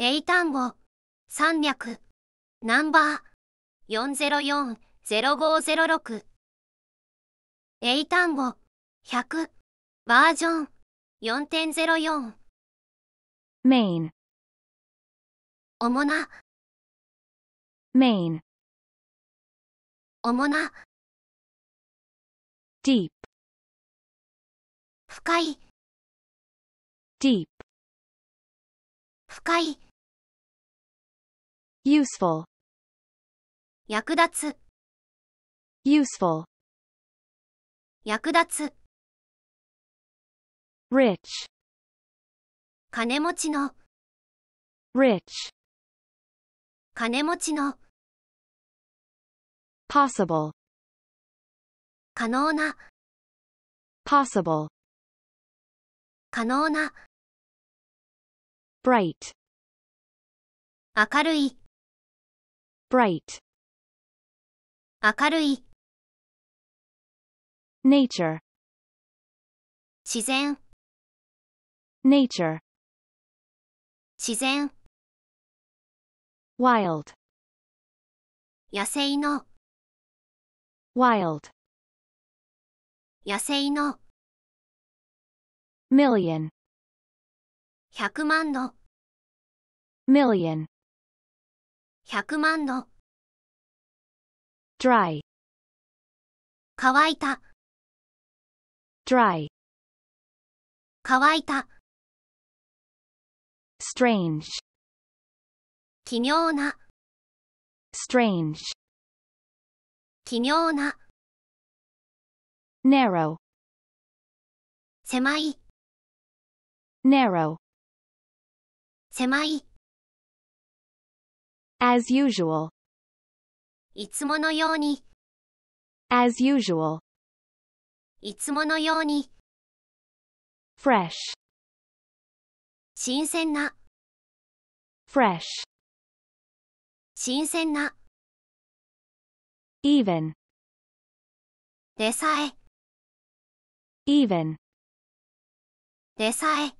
英単語300ナンバー404-0506英単語100バージョン4.04メイン主なメイン主なディープ深いディープ深い useful 役立つ useful 役立つ rich 金持ちの rich 金持ちの possible 可能な possible 可能な bright 明るい bright 明るい nature 自然 nature 自然 wild 野生の wild 野生の million 100万の million 100万の。dry 乾いた dry 乾いた strange 奇妙な strange 奇妙な narrow 狭い narrow 狭い as usual いつものように as usual いつものように fresh 新鮮な fresh 新鮮な even でさえ even でさえ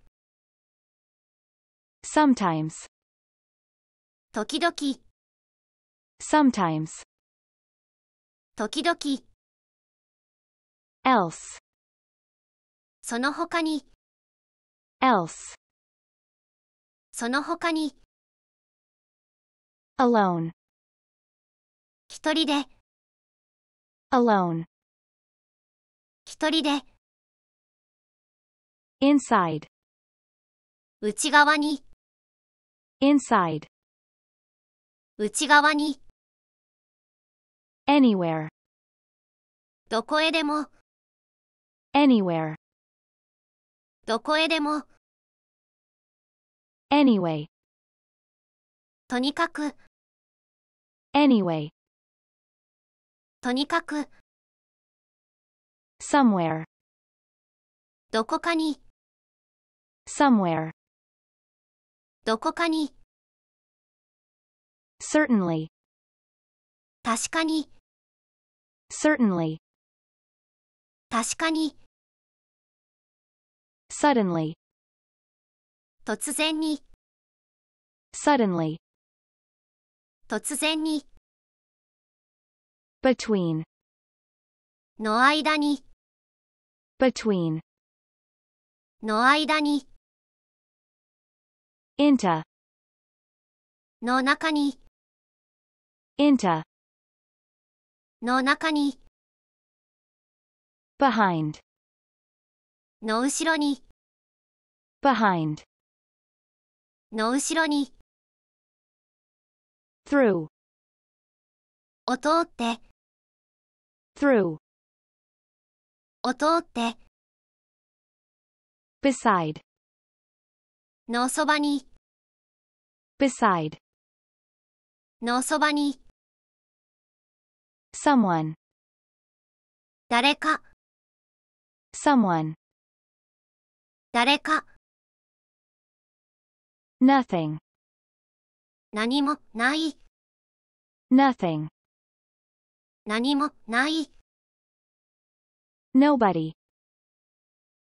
sometimes 時々 sometimes 時々 else その他に else その他に alone 一人で alone 一人で inside 内側に inside 内側に anywhere どこへでも anywhere どこへでも anyway とにかく anyway とにかく somewhere どこかに somewhere どこかに Certainly. 確かに。Certainly. 確かに。Suddenly. 突然に。Suddenly. 突然に。Between. の間に。Between. の間に。into の中に。into の中に behind の後ろに behind の後ろに through を通って through を通って beside のそばに beside のそばに someone 誰か someone 誰か nothing 何もない nothing 何もない nobody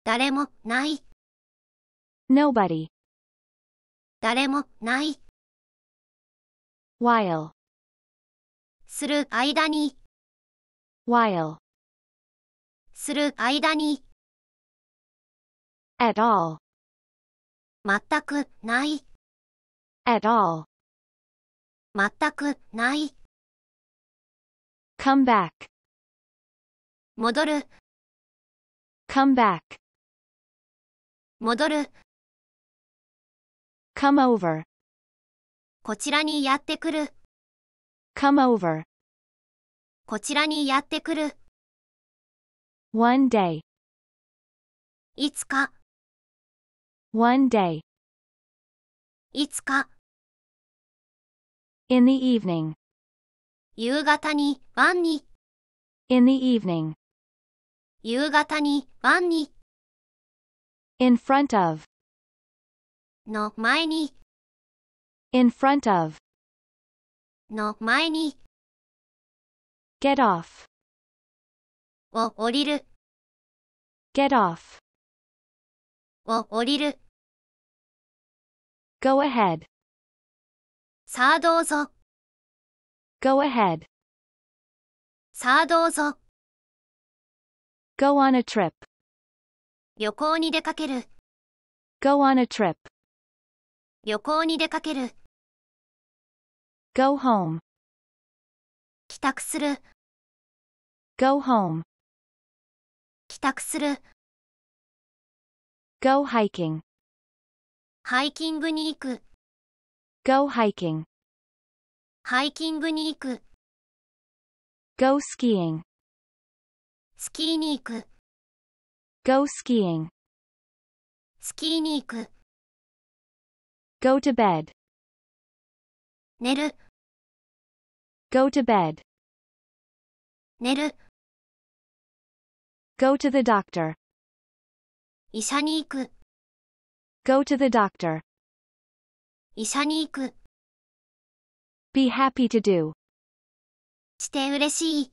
誰もない nobody 誰もない while する間に while する間に at all 全くない at all 全くない come back 戻る come back 戻る come over こちらにやってくる Come over. こちらにやってくる。One day. いつか。One day. いつか。In the evening. 夕方に、晩に。In the evening. 夕方に、晩に。In front of. の前に。In front of. の前に get off を降りる get off を降りる go ahead さあどうぞ go ahead さあどうぞ go on a trip 旅行に出かける go on a trip 旅行に出かける go home 帰宅する go home 帰宅する go hiking ハイキングに行く go hiking ハイキングに行く go skiing スキーに行く go skiing スキーに行く go to bed 寝る Go to bed. 寝る。Go to the doctor. 医者に行く。Go to the doctor. 医者に行く。Be happy to do. して嬉しい。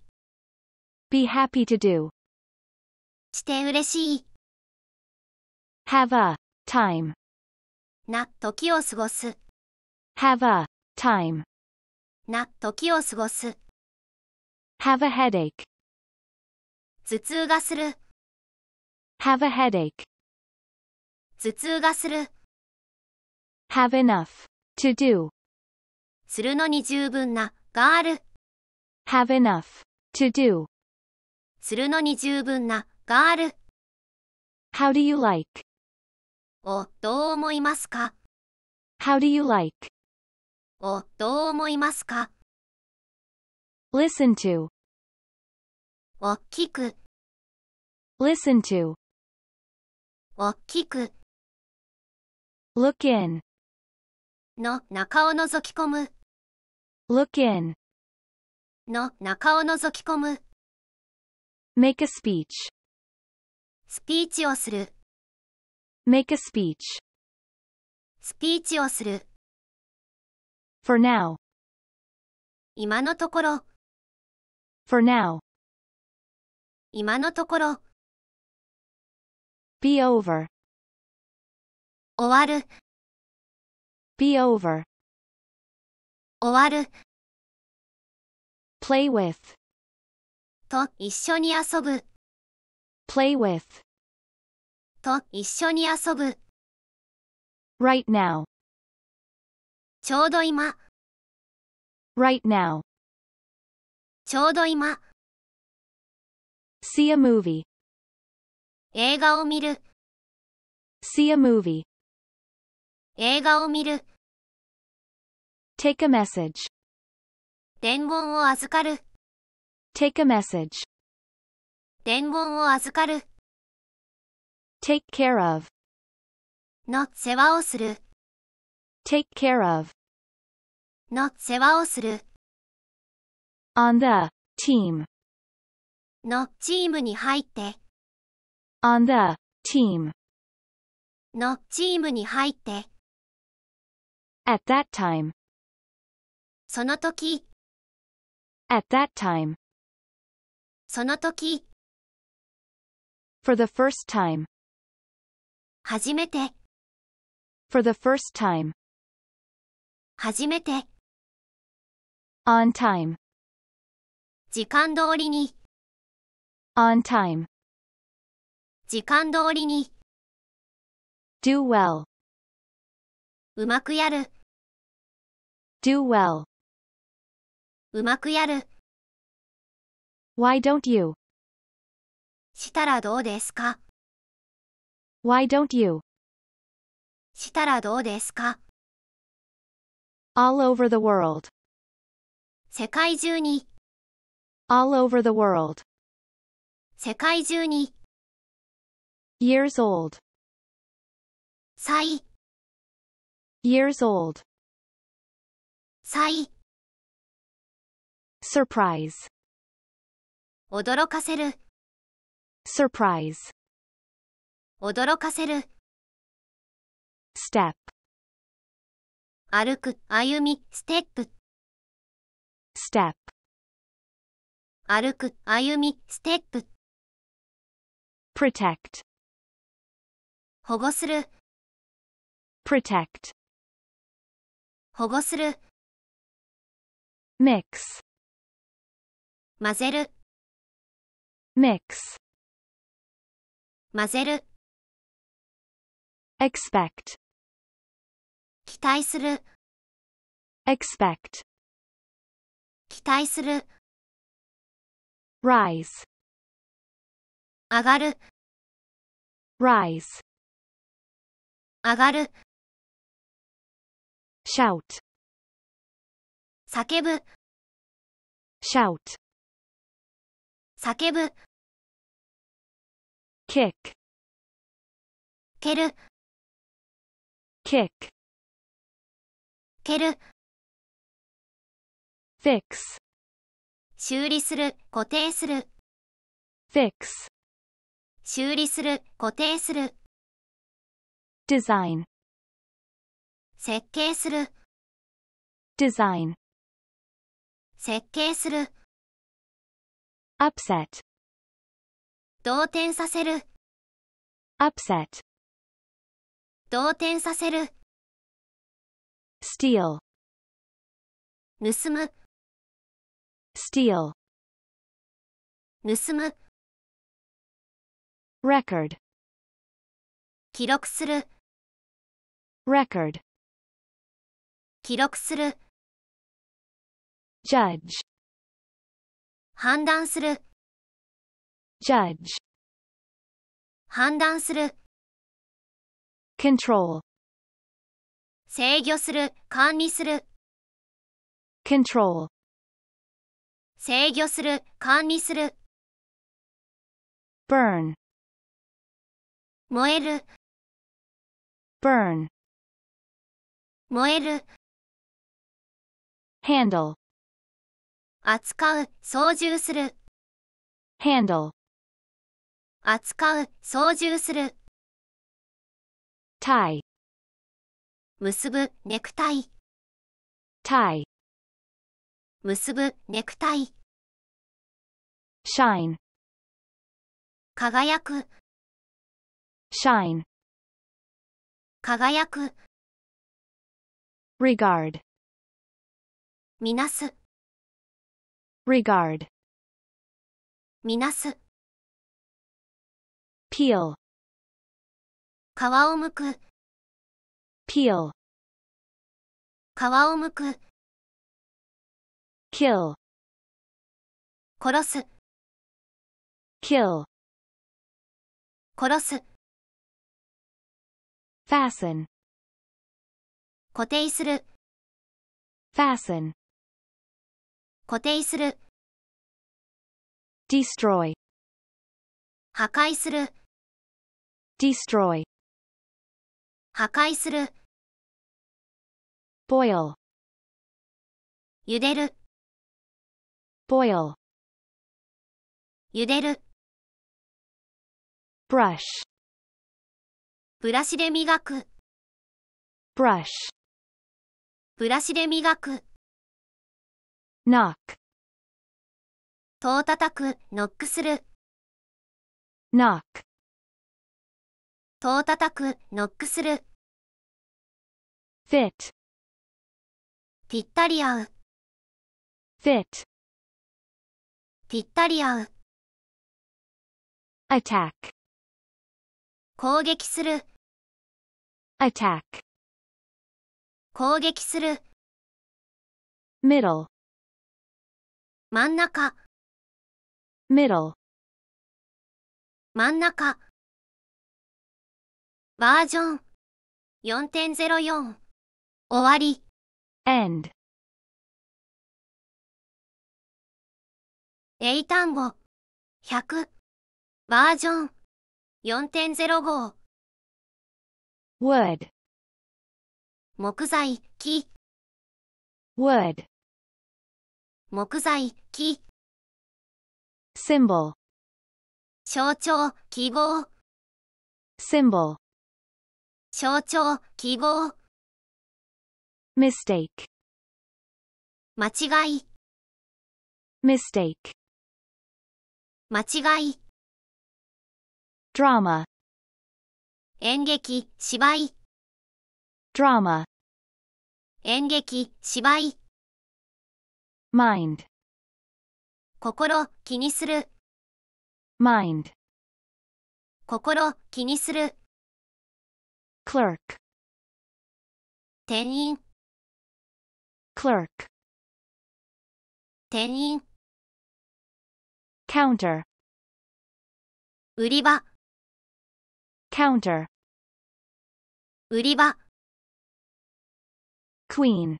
Be happy to do. して嬉しい。Have a time. な時を過ごす。Have a time. な時を過ごす。Have a headache. 頭痛がする。Have a headache. 頭痛がする。Have enough to do. するのに十分ながある。Have enough to do. するのに十分ながある。How do you like? をどう思いますか How do you like? をどう思いますか Listen to をきく Listen to をきく Look in の中を覗き込む Look in の中を覗き込む Make a speech スピーチをする Make a speech スピーチをする For now. 今のところ For now. 今のところ Be over. 終わる Be over. 終わる Play with. と一緒に遊ぶ Play with. と一緒に遊ぶ Right now. ちょうど今 Right now ちょうど今 See a movie 映画を見る See a movie 映画を見る Take a message 伝言を預かる Take a message 伝言を預かる Take care of の世話をする take care of の世話をする on the team のチームに入って on the team のチームに入って at that time その時 at that time その時 for the first time 初めて for the first time 初めて。on time 時間通りに on time 時間通りに do well うまくやる do well うまくやる why don't you したらどうですか why don't you したらどうですか all over the world 世界中に all over the world 世界中に years old 歳 years old 歳 surprise 驚かせる surprise 驚かせる step 歩く、歩み、ステップ。step 歩く、歩み、ステップ。protect 保護する。protect 保護する。mix 混ぜる。mix 混ぜる。expect 期待する expect 期待する rise 上がる rise 上がる shout 叫ぶ shout 叫ぶ kick 蹴る kick ける fix 修理する固定する fix 修理する固定する design 設計する design 設計する upset 動転させる upset 動転させる steal 盗む steal 盗む record 記録する record 記録する judge 判断する judge 判断する control 制御する、管理する。control 制御する、管理する。burn 燃える、burn 燃える、handle 扱う、操縦する、handle 扱う、操縦する。tie 結ぶネクタイ tie 結ぶネクタイ shine 輝く shine 輝く regard みなす regard みなす peel 皮をむく peel 皮をむく kill 殺す kill 殺す fasten 固定する fasten 固定する destroy 破壊する destroy 破壊する boil 茹でる boil 茹でる brush ブラシで磨く brush ブラシで磨く knock 戸を叩く、ノックする。knock 戸を叩く、ノックする。fit ぴったり合う fit ぴったり合う attack 攻撃する attack 攻撃する middle 真ん中 middle 真ん中バージョン4.04終わり end 英単語100バージョン4.05 word 木材木 word 木材木 symbol 象徴記号 symbol 象徴記号 mistake 間違い mistake 間違い drama 演劇芝居 drama 演劇芝居 mind 心気にする mind 心気にする clerk 店員 clerk 店員 counter 売り場 counter 売り場 queen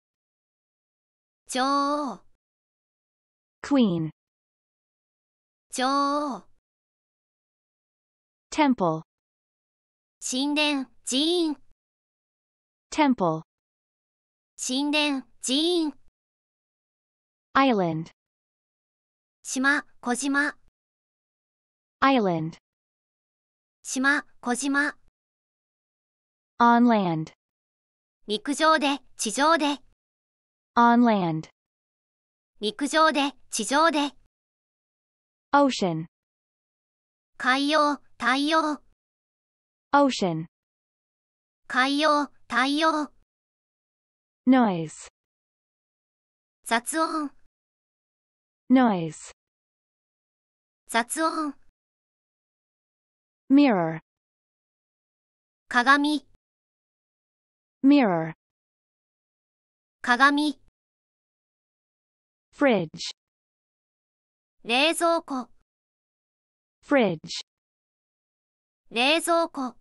女王 queen 女王 temple 神殿寺院 temple 神殿人 island 島、小島 island 島、小島 on land 陸上で、地上で on land 陸上で、地上で ocean 海洋、太陽 ocean 海洋、太陽 noise 雑音 noise 雑音 mirror 鏡 mirror 鏡 fridge 冷蔵庫 fridge 冷蔵庫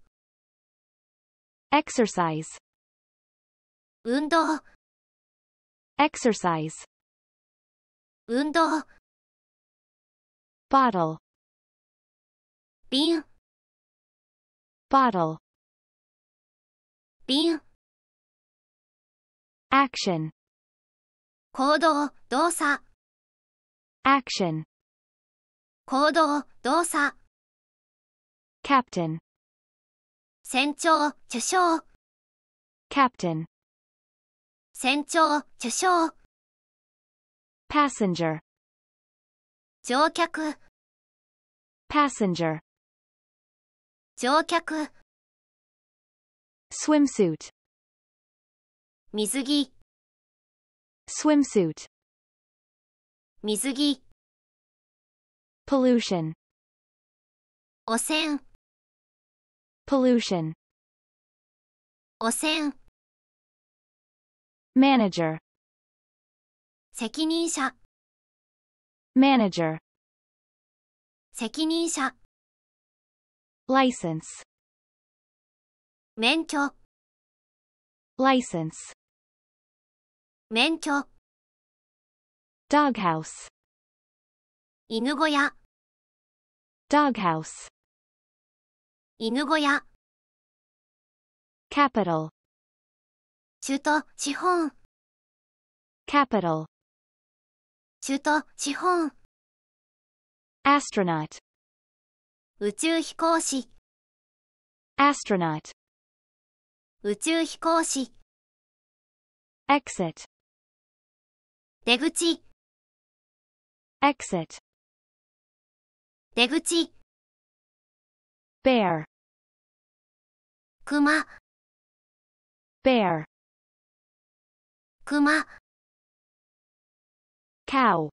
exercise 運動 exercise 運動 bottle 瓶 bottle 瓶 action 行動動作 action 行動動作 captain 船長、首相 captain 船長、受賞。passenger 乗客 passenger 乗客 swimsuit 水着 swimsuit 水着 pollution 汚染 pollution 汚染 manager 責任者 manager 責任者 license 免許 license 免許 doghouse 犬小屋 doghouse 犬小屋 capital 中東資本 capital 中東資本 astronaut 宇宙飛行士 astronaut 宇宙飛行士 exit 出口 exit 出口 bear 熊 bear 熊 cow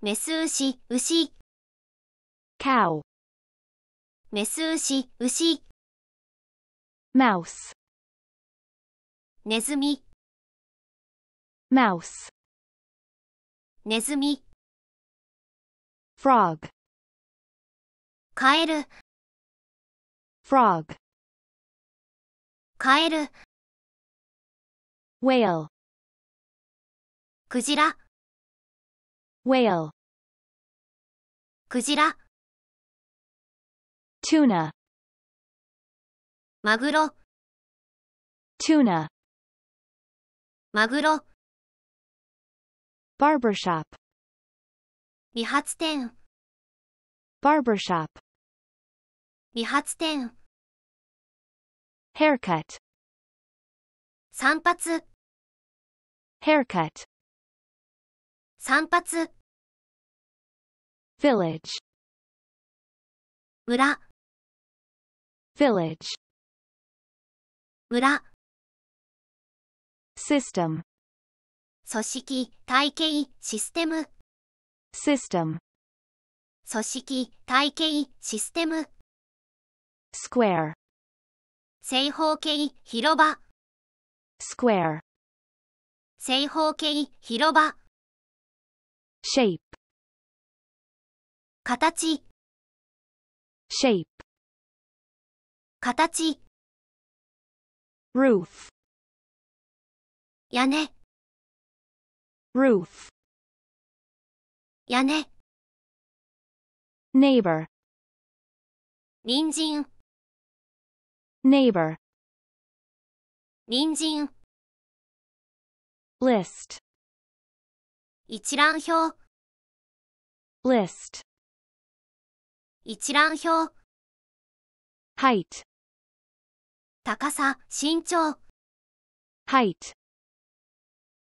メス牛牛 cow メス牛牛 mouse ネズミ mouse ネズミ frog カエル frog カエル whale クジラ whale クジラ tuna マグロ tuna マグロ barbershop 理髪店 barbershop 理髪店 haircut 散髪 haircut 散髪 village 村 village 村 system 組織、体系、システム system 組織、体系、システム square 正方形、広場 square 正方形広場 shape 形 shape 形 roof 屋根 roof 屋根 neighbor 隣人 neighbor 人参。list 一覧表 list 一覧表 height 高さ身長 height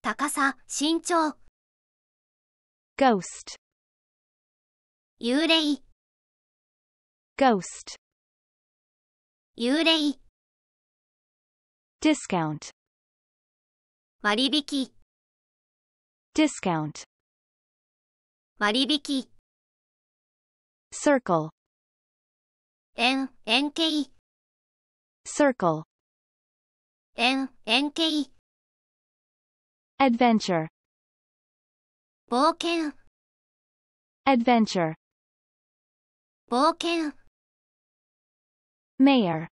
高さ身長 ghost 幽霊 ghost 幽霊 discount 割引 discount 割引 circle 円円形 circle 円円形 adventure 冒険 adventure 冒険 mayor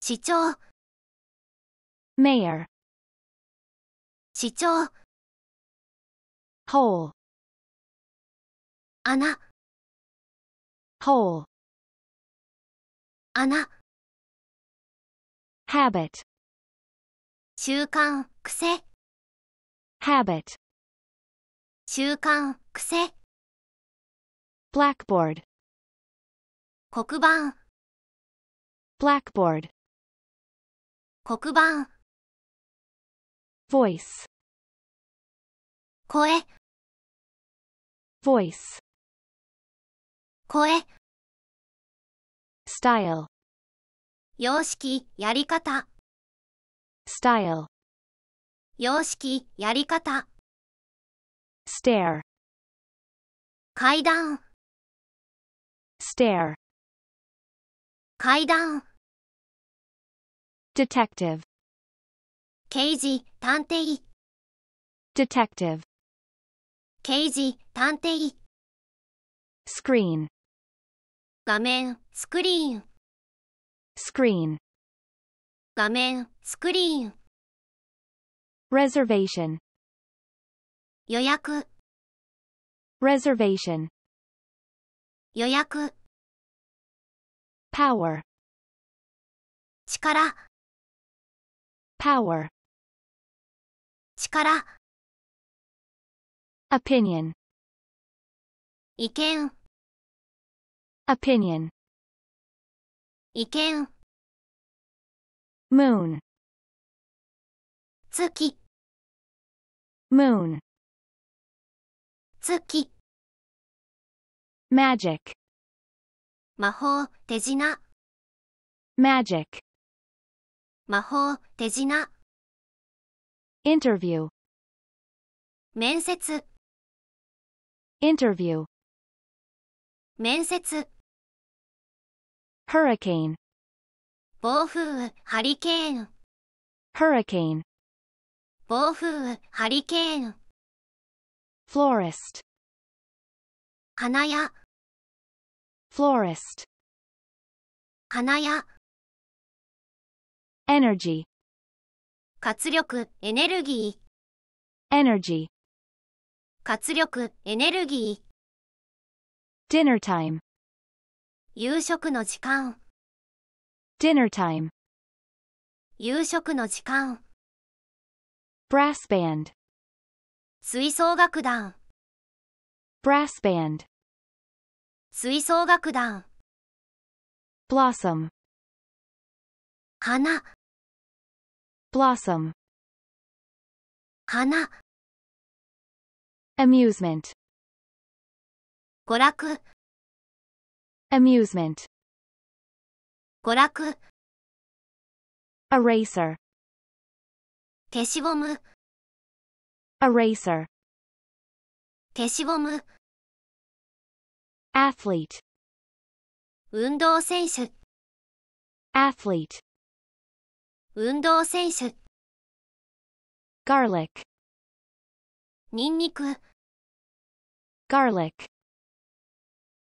市長 mayor 市長 hole 穴 hole 穴 habit 習慣癖 habit 習慣癖 blackboard 黒板 blackboard 黒板 voice 声 voice 声 style 様式やり方 style 様式やり方 stair 階段 stair 階段 detective 刑事探偵医 detective 刑事探偵医 screen 画面スクリーン screen 画面スクリーン reservation 予約 reservation 予約 power 力 power 力 opinion 意見 opinion 意見 moon 月 moon 月 magic 魔法手品 magic 魔法手品 interview 面接 interview 面接 hurricane 暴風ハリケーン hurricane 暴風ハリケーン florist 花屋 florist 花屋 energy 活力、エネルギー。energy 活力、エネルギー。dinner time 夕食の時間。dinner time 夕食の時間。brass band 吹奏楽団。brass band 吹奏楽団。blossom 花。Blossom. Hana. Amusement. 娯楽 amusement 娯楽 eraser 消しゴム eraser 消しゴム athlete 運動選手 athlete 運動選手 garlic にんにく garlic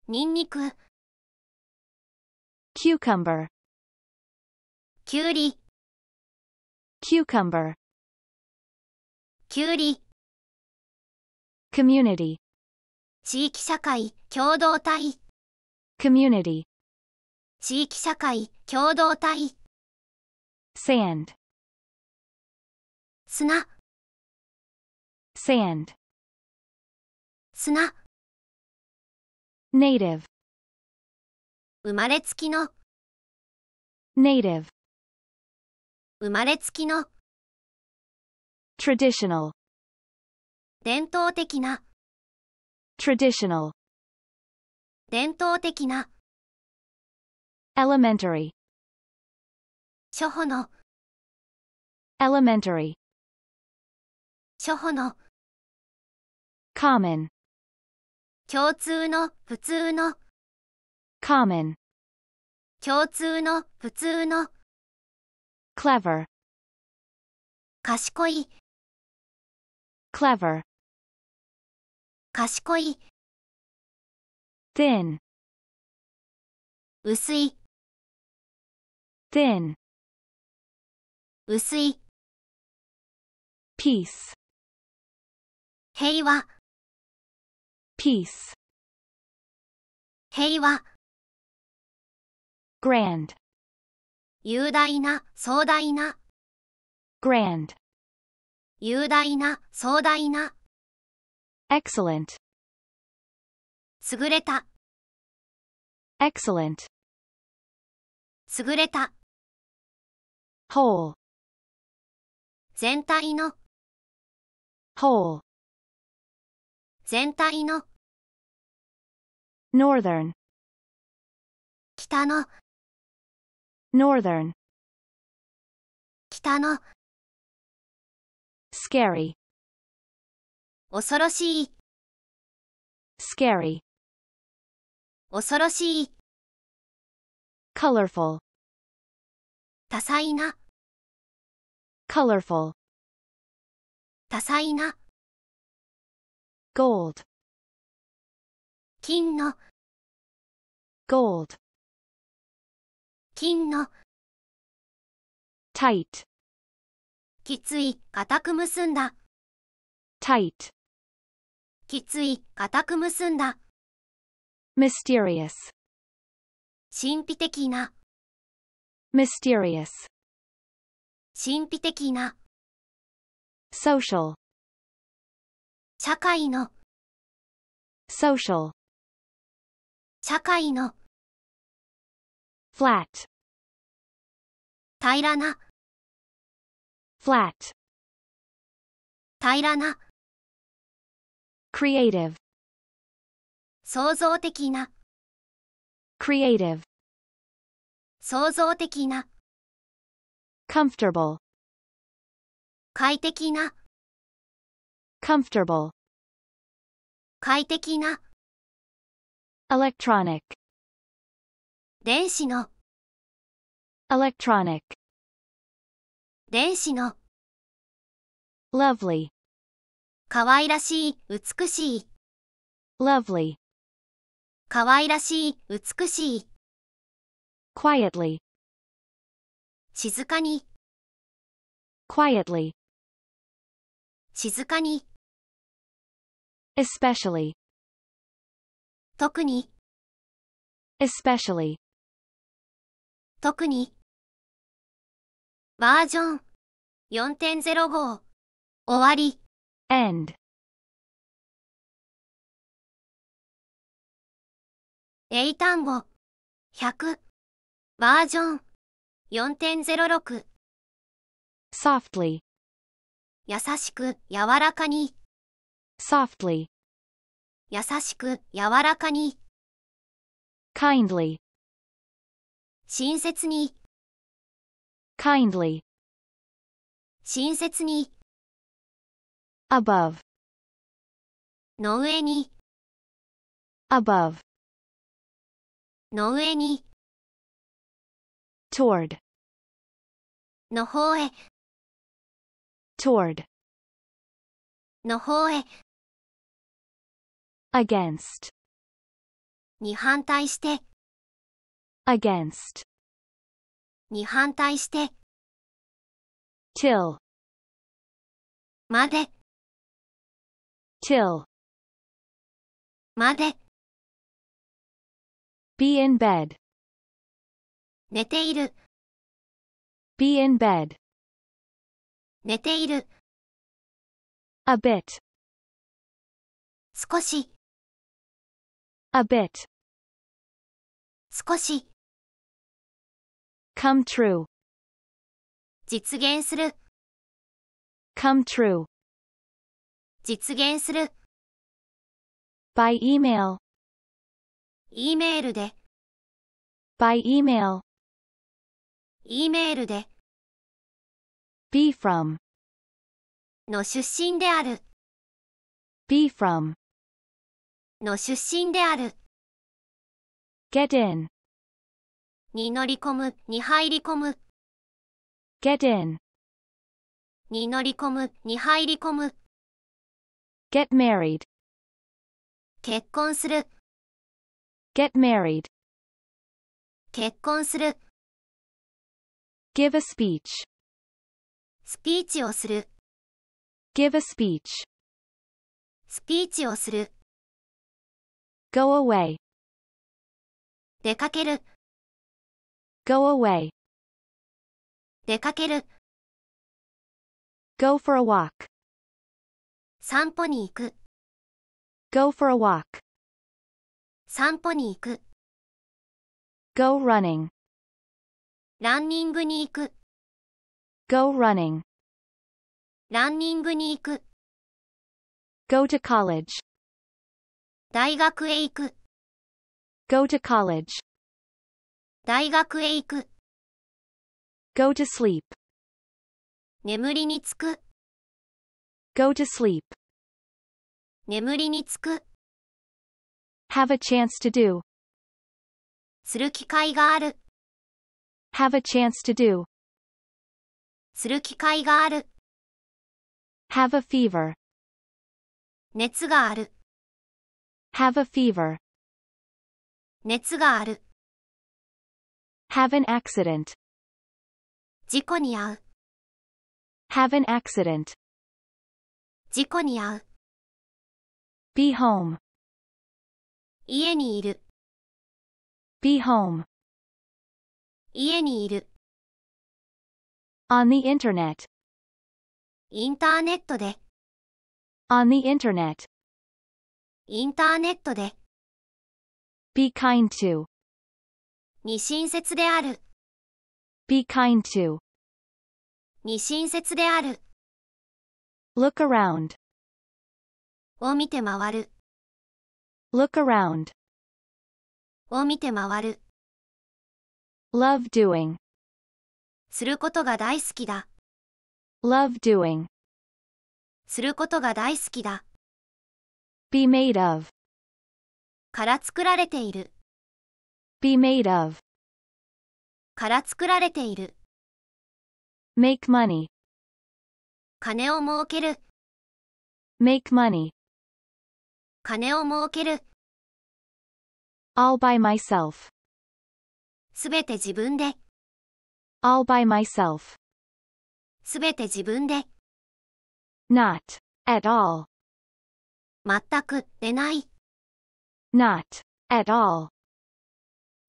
にんにく cucumber きゅうり cucumber きゅうり community 地域社会共同体 community 地域社会共同体 sand 砂 sand 砂 native 生まれつきの native 生まれつきの traditional 伝統的な traditional 伝統的な elementary 初歩の elementary 初歩の common 共通の普通の common 共通の普通の clever 賢い clever 賢い thin 薄い thin 薄い peace 平和 peace 平和 grand 雄大な壮大な grand 雄大な壮大な excellent 優れた excellent 優れた whole 全体の whole 全体の northern 北の northern 北の scary 恐ろしい scary 恐ろしい colorful 多彩な colorful 多彩な gold 金の gold 金の tight きつい固く結んだ tight きつい固く結んだ mysterious 神秘的な mysterious 神秘的な social 社会の social 社会の flat 平らな flat 平らな creative 創造的な creative 創造的な comfortable 快適な comfortable 快適な electronic 電子の electronic 電子の lovely 可愛らしい美しい lovely 可愛らしい美しい quietly 静かに quietly 静かに especially 特に especially 特にバージョン4.05終わり end A 単語100バージョン4.06 softly 優しく柔らかに softly 優しく柔らかに kindly 親切に kindly 親切に above の上に above の上に toward の方へ toward の方へ against に反対して against に反対して till まで till まで be in bed 寝ている be in bed 寝ている a bit 少し a bit 少し come true 実現する come true 実現する by email E m a i l で by email E メールで be from の出身である be from の出身である get in に乗り込むに入り込む get in に乗り込むに入り込む get married 結婚する get married 結婚する give a speech スピーチをする give a speech スピーチをする go away 出かける go away 出かける go for a walk 散歩に行く go for a walk 散歩に行く go running ランニングに行く。Go running. ランニングに行く。Go to college. 大学へ行く。Go to college. 大学へ行く。Go to sleep. 眠りにつく。Go to sleep. 眠りにつく。Have a chance to do. する機会がある。have a chance to do する機会がある have a fever 熱がある have a fever 熱がある have an accident 事故に遭う have an accident 事故に遭う be home 家にいる be home 家にいる。on the internet インターネットで on the internet インターネットで be kind to に親切である be kind to に親切である look around を見て回る look around を見て回る love doing することが大好きだ love doing することが大好きだ be made of から作られている be made of から作られている make money 金を儲ける make money 金を儲ける all by myself すべて自分で。all by myself. すべて自分で。not, at all. 全く、でない。not, at all.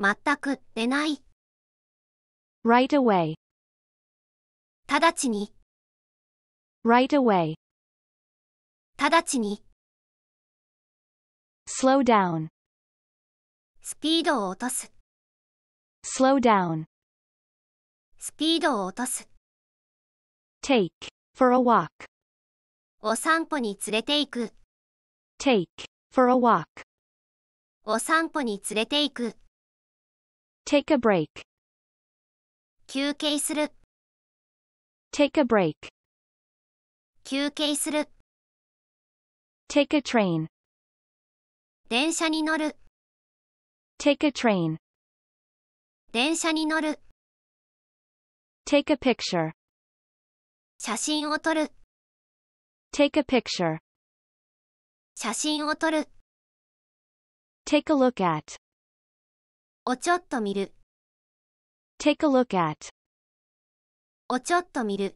全く、でない。right away. 直ちに。right away. 直ちに。slow down. スピードを落とす。slow down スピードを落とす take for a walk お散歩に連れて行く take for a walk お散歩に連れて行く take a break 休憩する take a break 休憩する take a train 電車に乗る take a train 電車に乗る Take a picture 写真を撮る Take a picture 写真を撮る Take a look at おちょっと見る Take a look at おちょっと見る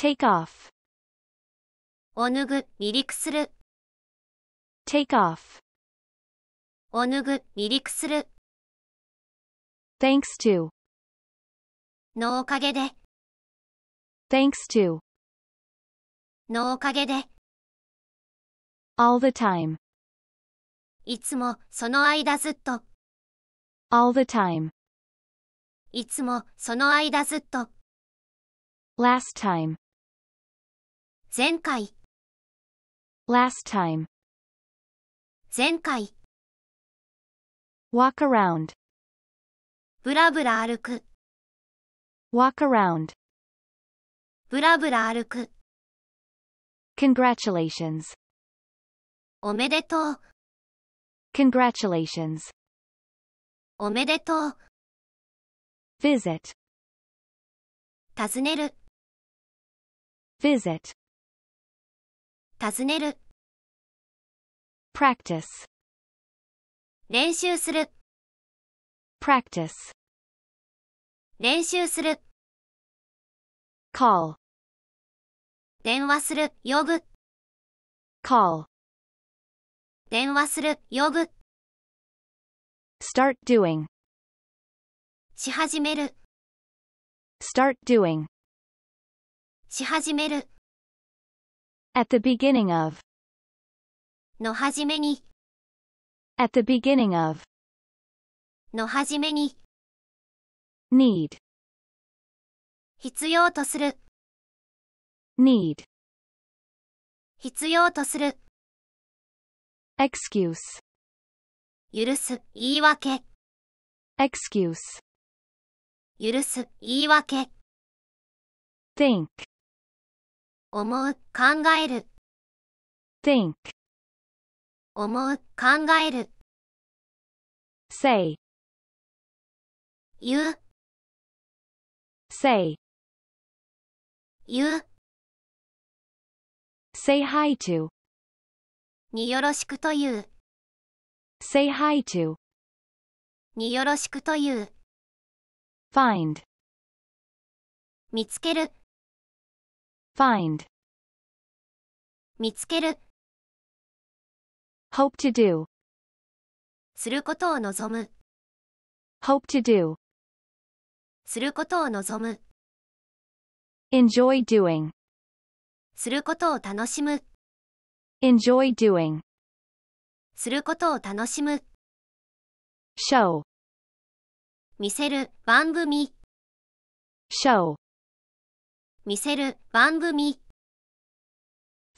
Take off おぬぐ、離陸する。take off おぬぐ、離陸する。thanks to のおかげで thanks to のおかげで all the time いつもその間ずっと all the time いつもその間ずっと last time 前回 last time 前回 walk around ぶらぶら歩く walk around ぶらぶら歩く congratulations おめでとう congratulations おめでとう visit 訪ねる visit 尋ねる practice 練習する practice 練習する call 電話する呼ぶ call 電話する呼ぶ start doing し始める start doing し始める at the beginning of の始めに at the beginning of の始めに need 必要とする need 必要とする excuse 許す言い訳 excuse 許す言い訳 think 思う考える think 思う考える say you say you say hi to によろしくという say hi to によろしくという find 見つける find 見つける hope to do することを望む hope to do することを望む。enjoy doing することを楽しむ。enjoy doing することを楽しむ。show 見せる、番組。show 見せる、番組。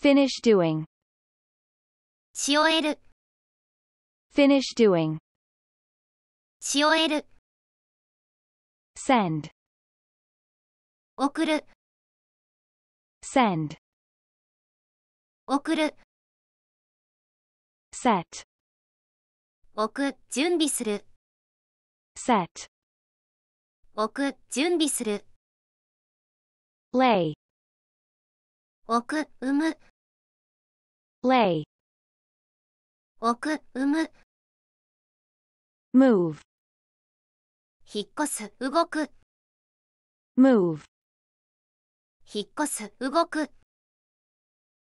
finish doing し終える。finish doing し終える。send 送る send 送る set 置く準備する set 置く準備する lay 置く生む lay 置く生む move 引っ越す動く move 引っ越す動く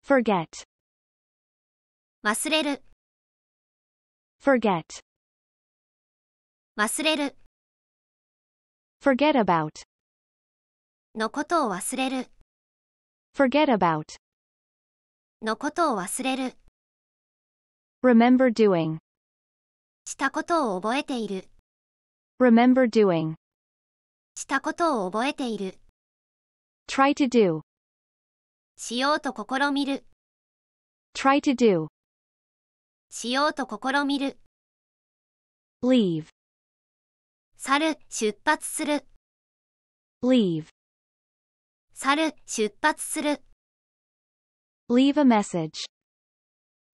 forget 忘れる forget 忘れる forget about のことを忘れる forget about のことを忘れる remember doing したことを覚えている remember doing したことを覚えている try to do しようと試みる try to do しようと試みる leave 去る出発する leave 去る出発する leave a message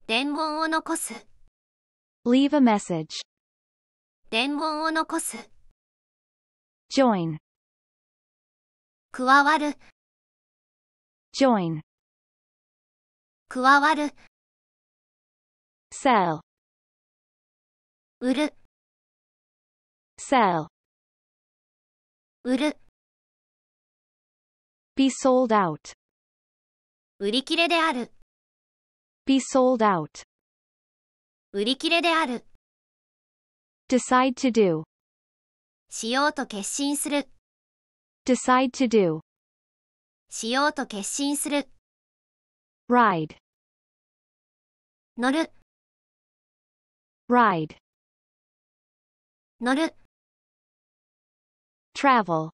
伝言を残す leave a message 伝言を残す。join 加わる join 加わる sell 売る sell 売る be sold out 売り切れである be sold out 売り切れである decide to do しようと決心する decide to do しようと決心する ride 乗る ride 乗る travel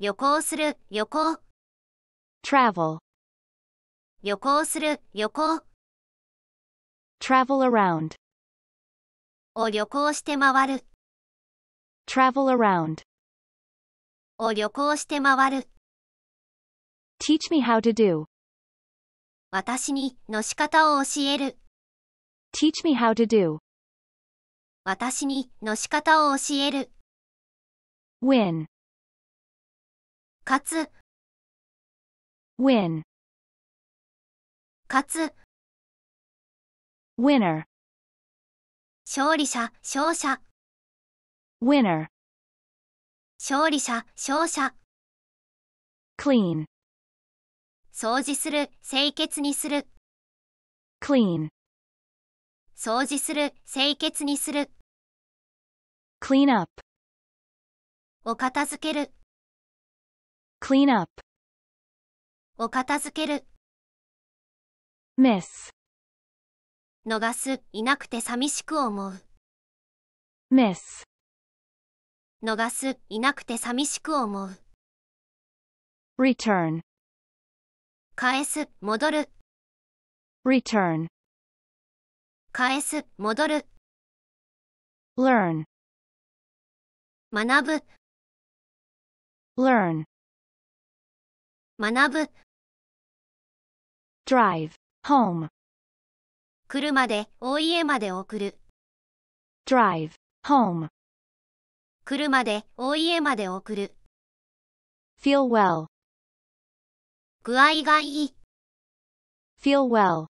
旅行する旅行 travel 旅行する旅行 travel around を旅行して回る travel around を旅行して回る teach me how to do 私にの仕方を教える teach me how to do 私にの仕方を教える win 勝つ win 勝つ winner 勝利者、勝者。winner 勝利者、勝者。clean 掃除する、清潔にする。clean 掃除する、清潔にする。clean up お片付ける。clean up お片付ける。miss 逃す、いなくて寂しく思う。miss 逃す、いなくて寂しく思う。return 返す、戻る。return 返す、戻る。learn 学ぶ learn 学ぶ drive home 車でお家まで送る。drive home 車でお家まで送る。feel well 具合がいい。feel well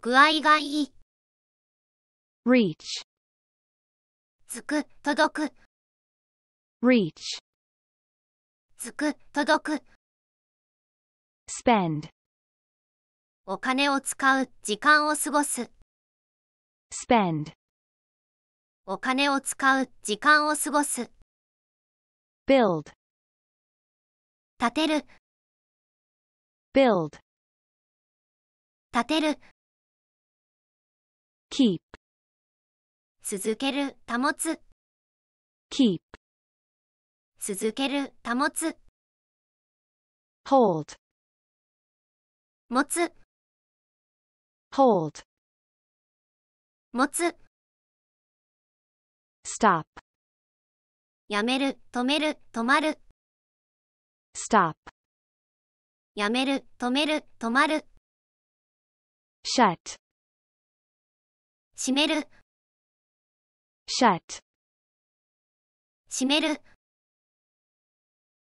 具合がいい。reach つく、届く。reach つく、届く。spend お金を使う、時間を過ごす。spend お金を使う、時間を過ごす。build 建てる、build 建てる、keep 続ける、保つ、keep 続ける、保つ、hold 持つ。hold 持つ stop やめる、止める、止まる stop やめる、止める、止まる shut 閉める shut 閉める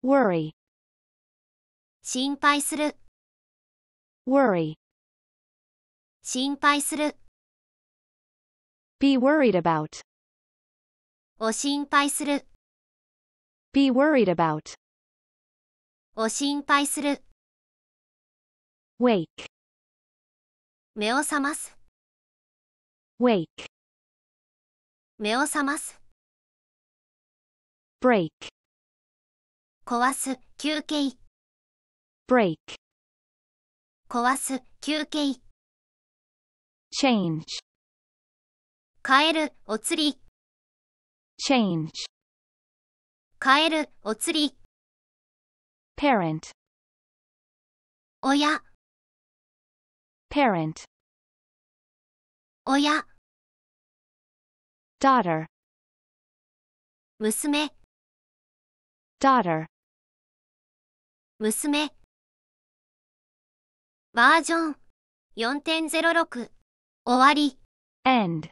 worry 心配する worry 心配する be worried about お心配する be worried about お心配する wake 目を覚ます wake 目を覚ます break 壊す休憩 break 壊す休憩 change 変える、お釣り change 変える、お釣り parent 親 parent 親 daughter 娘 daughter 娘バージョン4.06終わり end